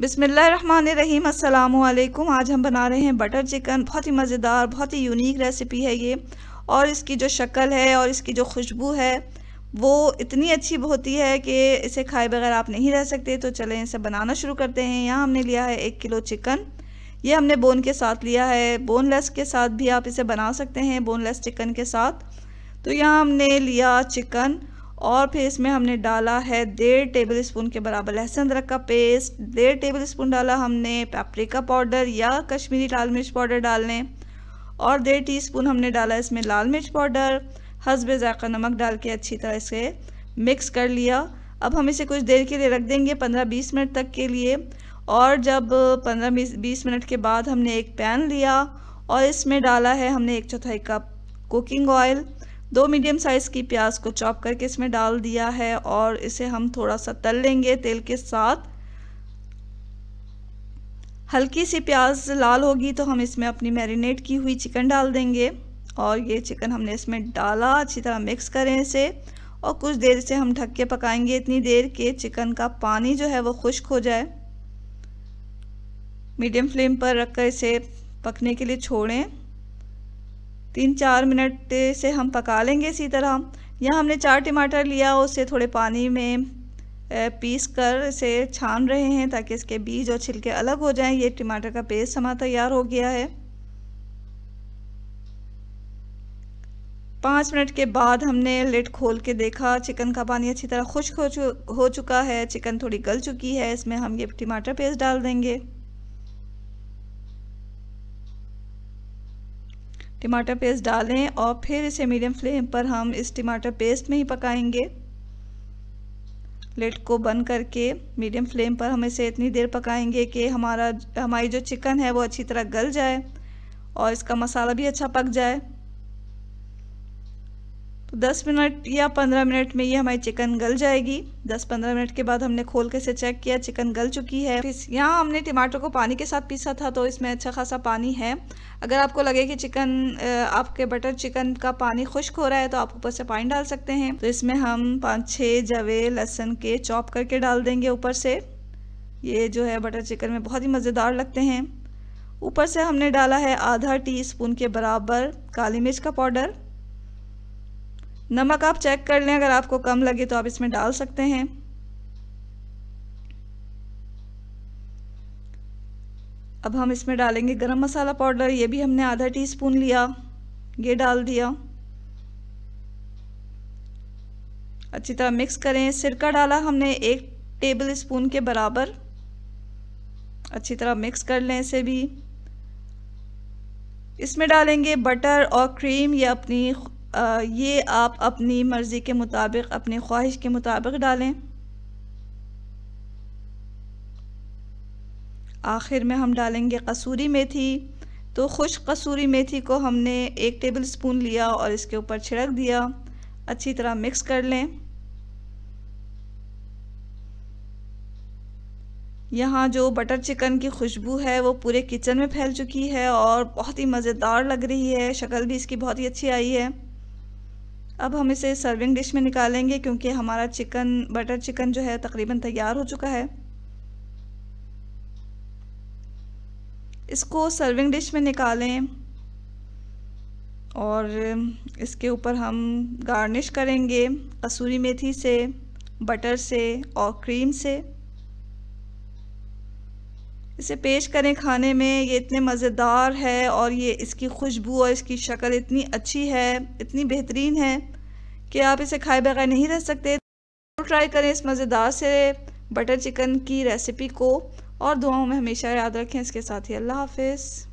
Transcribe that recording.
बिसमीम अल्लाम आज हम बना रहे हैं बटर चिकन बहुत ही मज़ेदार बहुत ही यूनिक रेसिपी है ये और इसकी जो शक्ल है और इसकी जो खुशबू है वो इतनी अच्छी होती है कि इसे खाए बगैर आप नहीं रह सकते तो चलें इसे बनाना शुरू करते हैं यहाँ हमने लिया है एक किलो चिकन ये हमने बोन के साथ लिया है बोनलेस के साथ भी आप इसे बना सकते हैं बोनलेस चिकन के साथ तो यहाँ हमने लिया चिकन और फिर इसमें हमने डाला है डेढ़ टेबल स्पून के बराबर लहसुन अदरक का पेस्ट डेढ़ टेबल स्पून डाला हमने पेपरिका पाउडर या कश्मीरी लाल मिर्च पाउडर डाल लें और डेढ़ टी स्पून हमने डाला इसमें लाल मिर्च पाउडर हसब ज़ायक़ा नमक डाल के अच्छी तरह इसे मिक्स कर लिया अब हम इसे कुछ देर के लिए रख देंगे पंद्रह बीस मिनट तक के लिए और जब पंद्रह बीस मिनट के बाद हमने एक पैन लिया और इसमें डाला है हमने एक चौथाई कप कुकिंग ऑयल दो मीडियम साइज़ की प्याज को चॉप करके इसमें डाल दिया है और इसे हम थोड़ा सा तल लेंगे तेल के साथ हल्की सी प्याज लाल होगी तो हम इसमें अपनी मैरिनेट की हुई चिकन डाल देंगे और ये चिकन हमने इसमें डाला अच्छी तरह मिक्स करें इसे और कुछ देर से हम ढक के पकाएंगे इतनी देर के चिकन का पानी जो है वो खुश्क हो जाए मीडियम फ्लेम पर रख कर इसे पकने के लिए छोड़ें तीन चार मिनट से हम पका लेंगे इसी तरह यहाँ हमने चार टमाटर लिया उसे थोड़े पानी में पीस कर इसे छान रहे हैं ताकि इसके बीज और छिलके अलग हो जाएं ये टमाटर का पेस्ट हमारा तैयार हो गया है पाँच मिनट के बाद हमने लिड खोल के देखा चिकन का पानी अच्छी तरह खुश्क हो, हो चुका है चिकन थोड़ी गल चुकी है इसमें हम ये टमाटर पेस्ट डाल देंगे टमाटर पेस्ट डालें और फिर इसे मीडियम फ्लेम पर हम इस टमाटर पेस्ट में ही पकाएंगे प्लेट को बंद करके मीडियम फ्लेम पर हम इसे इतनी देर पकाएंगे कि हमारा हमारी जो चिकन है वो अच्छी तरह गल जाए और इसका मसाला भी अच्छा पक जाए तो 10 मिनट या 15 मिनट में ये हमारी चिकन गल जाएगी 10-15 मिनट के बाद हमने खोल के से चेक किया चिकन गल चुकी है फिर यहाँ हमने टमाटर को पानी के साथ पीसा था तो इसमें अच्छा खासा पानी है अगर आपको लगे कि चिकन आपके बटर चिकन का पानी खुश्क हो रहा है तो आप ऊपर से पानी डाल सकते हैं तो इसमें हम पाँच छः जवे लहसन के चॉप करके डाल देंगे ऊपर से ये जो है बटर चिकन में बहुत ही मज़ेदार लगते हैं ऊपर से हमने डाला है आधा स्पून के बराबर काली मिर्च का पाउडर नमक आप चेक कर लें अगर आपको कम लगे तो आप इसमें डाल सकते हैं अब हम इसमें डालेंगे गरम मसाला पाउडर ये भी हमने आधा टीस्पून लिया ये डाल दिया अच्छी तरह मिक्स करें सिरका डाला हमने एक टेबल स्पून के बराबर अच्छी तरह मिक्स कर लें इसे भी इसमें डालेंगे बटर और क्रीम या अपनी आ, ये आप अपनी मर्ज़ी के मुताबिक अपनी ख्वाहिश के मुताबिक डालें आखिर में हम डालेंगे कसूरी मेथी तो खुश कसूरी मेथी को हमने एक टेबल स्पून लिया और इसके ऊपर छिड़क दिया अच्छी तरह मिक्स कर लें यहाँ जो बटर चिकन की खुशबू है वो पूरे किचन में फैल चुकी है और बहुत ही मज़ेदार लग रही है शक्ल भी इसकी बहुत ही अच्छी आई है अब हम इसे सर्विंग डिश में निकालेंगे क्योंकि हमारा चिकन बटर चिकन जो है तकरीबन तैयार हो चुका है इसको सर्विंग डिश में निकालें और इसके ऊपर हम गार्निश करेंगे कसूरी मेथी से बटर से और क्रीम से इसे पेश करें खाने में ये इतने मज़ेदार है और ये इसकी खुशबू और इसकी शक्ल इतनी अच्छी है इतनी बेहतरीन है कि आप इसे खाए बगैर नहीं रह सकते तो ट्राई करें इस मज़ेदार से बटर चिकन की रेसिपी को और दुआओं में हमेशा याद रखें इसके साथ ही अल्लाह हाफिज़